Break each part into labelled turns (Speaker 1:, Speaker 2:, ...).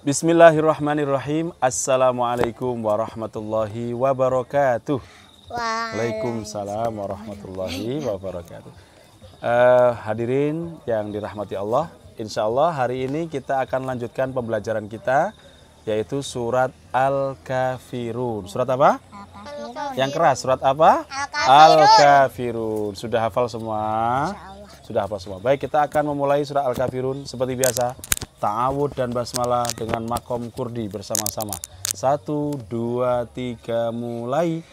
Speaker 1: Bismillahirrahmanirrahim. Assalamualaikum warahmatullahi wabarakatuh. Waalaikumsalam warahmatullahi wabarakatuh. Uh, hadirin yang dirahmati Allah, insya Allah hari ini kita akan lanjutkan pembelajaran kita yaitu surat Al-Kafirun. Surat apa? Al yang keras, surat apa? Al-Kafirun. Al Sudah hafal semua? Sudah hafal semua. Baik, kita akan memulai surat Al-Kafirun seperti biasa ta'awud dan basmalah dengan makom kurdi bersama-sama. Satu, dua, tiga, mulai.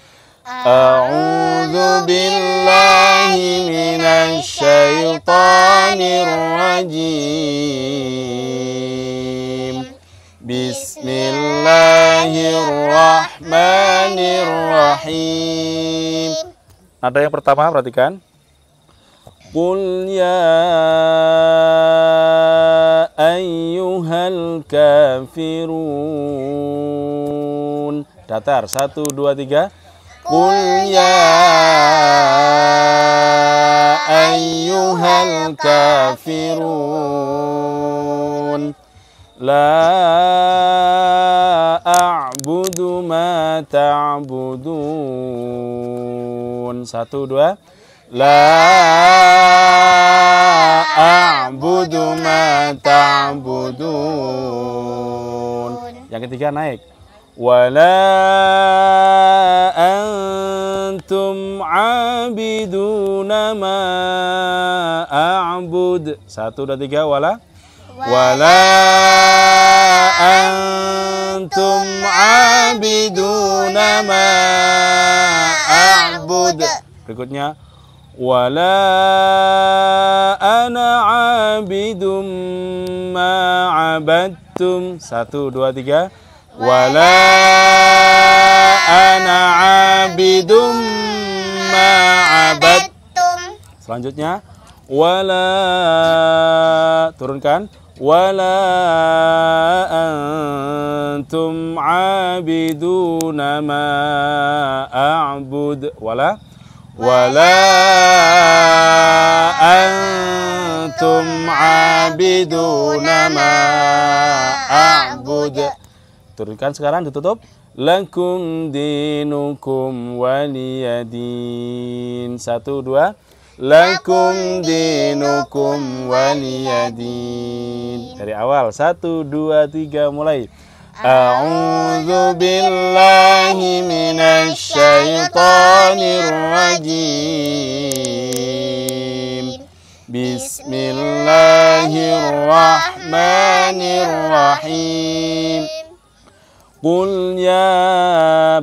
Speaker 1: A'udhu billahi minasyaitanir rajim. Bismillahirrahmanirrahim. Nada yang pertama perhatikan. Qul ya ayyuhal kafirun datar satu dua tiga punya. ya ayyuhal kafirun La a'budu ma ta'budun Satu dua La ketiga naik wala antum abiduna ma a'bud satu dua tiga wala wala antum abiduna ma a'bud berikutnya wala ana abidum ma abad antum satu dua tiga wala ana abidum ma abadtum selanjutnya wala turunkan wala antum abiduna ma a'bud wala wala an antum abiduna ma a'bud. Turunkan sekarang ditutup. Lakum dinukum waliyadin. Satu, dua. Lakum dinukum waliyadin. Dari awal. Satu, dua, tiga. Mulai. أعوذ billahi من Bismillahirrahmanirrahim. Qul ya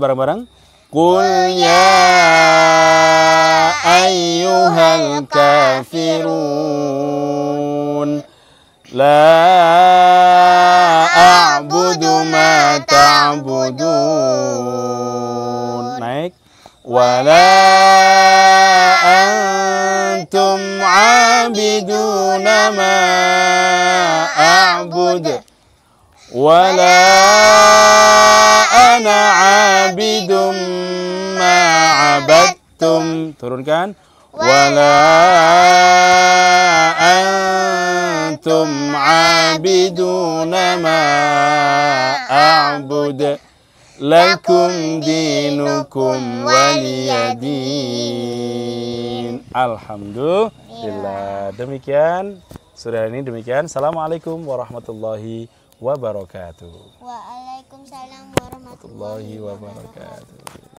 Speaker 1: barang-barang. Qul ya ayyuhal kafirun. La a'budu ma ta'budun. Naik. Walau تعبدون ما أعبد ولا أنا عابد ما عبدتم ترون ولا أنتم عابدون ما أعبد lakum dinukum waliyadin. Alhamdulillah. Iya. Demikian sudah ini demikian. Assalamualaikum warahmatullahi wabarakatuh. Waalaikumsalam warahmatullahi wabarakatuh.